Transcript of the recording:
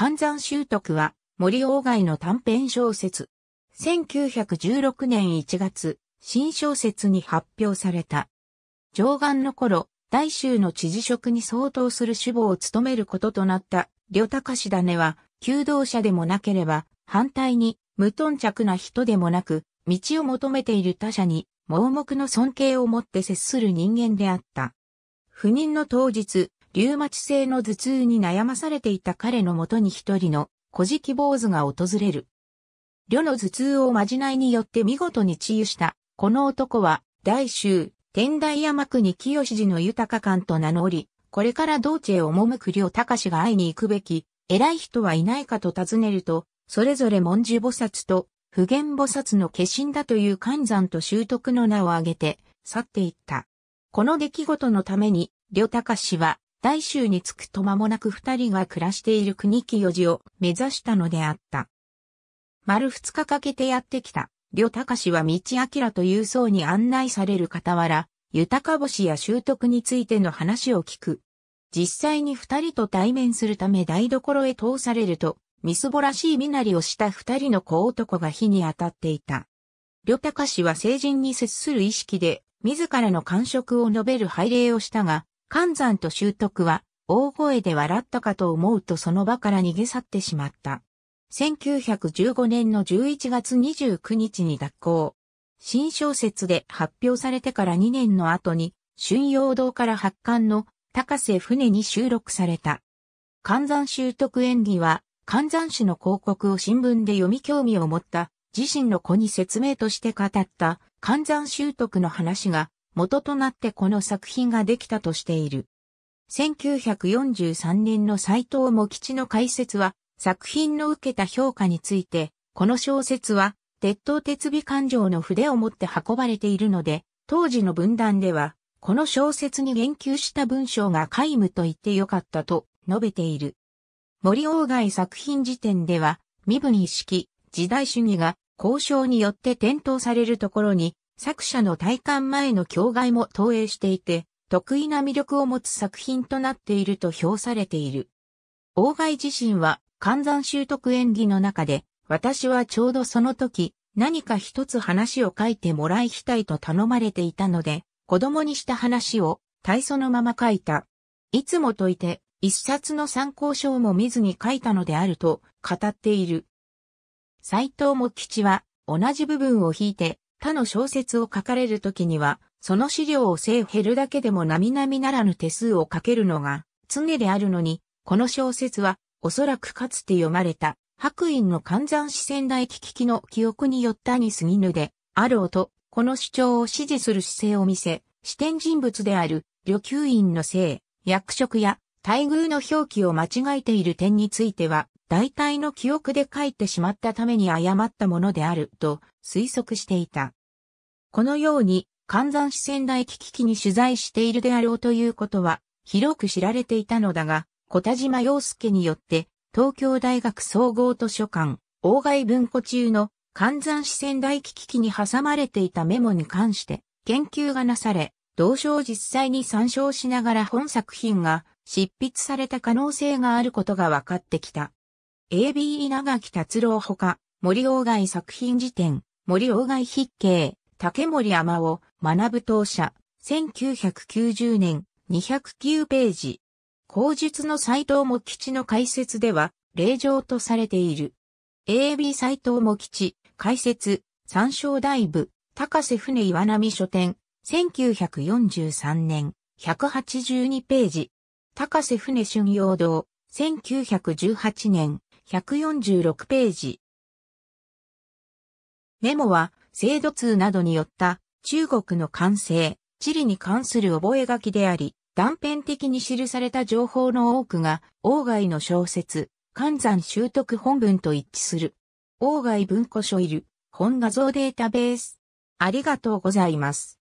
関山習徳は森鴎外の短編小説。1916年1月、新小説に発表された。上岸の頃、大衆の知事職に相当する主母を務めることとなった、呂高氏種は、求道者でもなければ、反対に、無頓着な人でもなく、道を求めている他者に、盲目の尊敬をもって接する人間であった。不妊の当日、リウマチ性の頭痛に悩まされていた彼のもとに一人の小敷坊主が訪れる。旅の頭痛をまじないによって見事に治癒した、この男は、大衆、天台山国清寺の豊か館と名乗り、これから道地へ赴く両隆が会いに行くべき、偉い人はいないかと尋ねると、それぞれ文殊菩薩と、普賢菩薩の化身だという観山と習得の名を挙げて、去っていった。この出来事のために、両隆は、大衆に着くと間もなく二人が暮らしている国木四寺を目指したのであった。丸二日かけてやってきた、両隆は道明という層に案内される傍ら、豊か星や習得についての話を聞く。実際に二人と対面するため台所へ通されると、みすぼらしい身なりをした二人の小男が火に当たっていた。両隆は成人に接する意識で、自らの感触を述べる拝礼をしたが、寒山と習徳は、大声で笑ったかと思うとその場から逃げ去ってしまった。1915年の11月29日に脱行。新小説で発表されてから2年の後に、春陽堂から発刊の高瀬船に収録された。関山習得演技は、関山氏の広告を新聞で読み興味を持った、自身の子に説明として語った、関山習得の話が、元となってこの作品ができたとしている。1943年の斎藤茂吉の解説は、作品の受けた評価について、この小説は、鉄塔鉄尾感情の筆を持って運ばれているので、当時の分断では、この小説に言及した文章が皆無と言ってよかったと述べている。森鴎外作品時点では、身分意識、時代主義が交渉によって転倒されるところに、作者の体感前の境外も投影していて、得意な魅力を持つ作品となっていると評されている。大外自身は、観山習得演技の中で、私はちょうどその時、何か一つ話を書いてもらいたいと頼まれていたので、子供にした話を、体そのまま書いた。いつも解いて、一冊の参考書も見ずに書いたのであると語っている。斎藤茂吉は同じ部分を引いて他の小説を書かれるときには、その資料を生減るだけでも並々ならぬ手数をかけるのが常であるのに、この小説は、おそらくかつて読まれた、白隠の換山四川大聞きの記憶によったに過ぎぬで、あろうと、この主張を支持する姿勢を見せ、視点人物である、旅給院の性、役職や、待遇の表記を間違えている点については、大体の記憶で書いてしまったために誤ったものであると推測していた。このように、関山四川大危機器に取材しているであろうということは、広く知られていたのだが、小田島洋介によって、東京大学総合図書館、大外文庫中の関山四川大危機器に挟まれていたメモに関して、研究がなされ、同書を実際に参照しながら本作品が執筆された可能性があることが分かってきた。AB 稲垣達郎ほか、森鴎外作品辞典、森鴎外筆形、竹森天を学ぶ当社、1990年209ページ。口述の斎藤茂吉の解説では、令状とされている。AB 斎藤茂吉、解説、参照大部、高瀬船岩波書店、1943年、182ページ。高瀬船春陽堂、1918年、146ページ。メモは、制度通などによった中国の完成、地理に関する覚書であり、断片的に記された情報の多くが、王外の小説、関山習得本文と一致する。王外文庫書いる、本画像データベース。ありがとうございます。